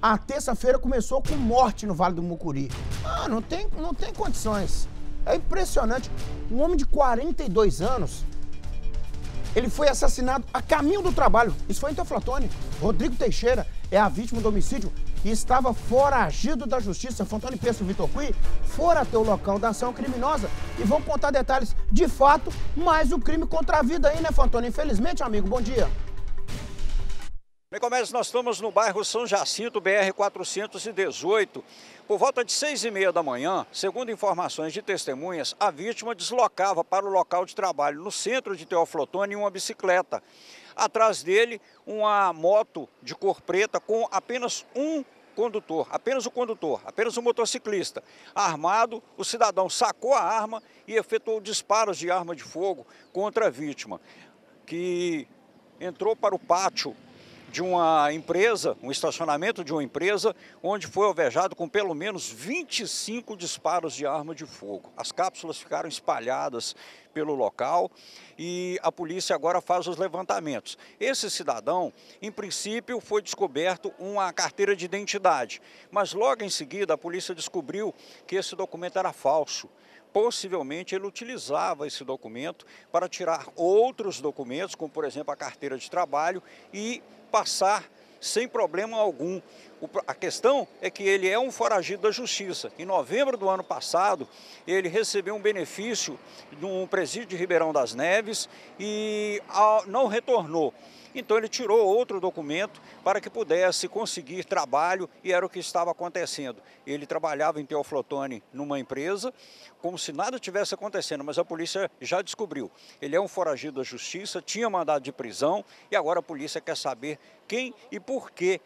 A terça-feira começou com morte no Vale do Mucuri. Ah, não tem, não tem condições. É impressionante. Um homem de 42 anos, ele foi assassinado a caminho do trabalho. Isso foi em Teoflotone. Rodrigo Teixeira é a vítima do homicídio e estava foragido da justiça. Fantoni Peço Vitor Cui foram até o local da ação criminosa e vão contar detalhes de fato, mais o crime contra a vida aí, né, Fantoni? Infelizmente, amigo, bom dia. Bem, Comércio, nós estamos no bairro São Jacinto, BR-418. Por volta de seis e meia da manhã, segundo informações de testemunhas, a vítima deslocava para o local de trabalho no centro de Teoflotone em uma bicicleta. Atrás dele, uma moto de cor preta com apenas um condutor, apenas o condutor, apenas o motociclista. Armado, o cidadão sacou a arma e efetuou disparos de arma de fogo contra a vítima, que entrou para o pátio de uma empresa, um estacionamento de uma empresa, onde foi alvejado com pelo menos 25 disparos de arma de fogo. As cápsulas ficaram espalhadas pelo local e a polícia agora faz os levantamentos. Esse cidadão, em princípio, foi descoberto uma carteira de identidade, mas logo em seguida a polícia descobriu que esse documento era falso possivelmente ele utilizava esse documento para tirar outros documentos, como por exemplo a carteira de trabalho, e passar sem problema algum a questão é que ele é um foragido da justiça. Em novembro do ano passado, ele recebeu um benefício num presídio de Ribeirão das Neves e não retornou. Então ele tirou outro documento para que pudesse conseguir trabalho e era o que estava acontecendo. Ele trabalhava em Teoflotone numa empresa, como se nada tivesse acontecendo, mas a polícia já descobriu. Ele é um foragido da justiça, tinha mandado de prisão e agora a polícia quer saber quem e por que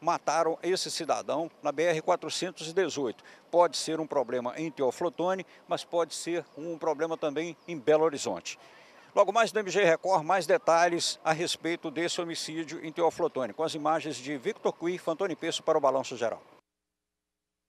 mataram esse cidadão na BR-418. Pode ser um problema em Teoflotone, mas pode ser um problema também em Belo Horizonte. Logo mais do MG Record, mais detalhes a respeito desse homicídio em Teoflotone, com as imagens de Victor Cui, Fantoni Peço para o Balanço Geral.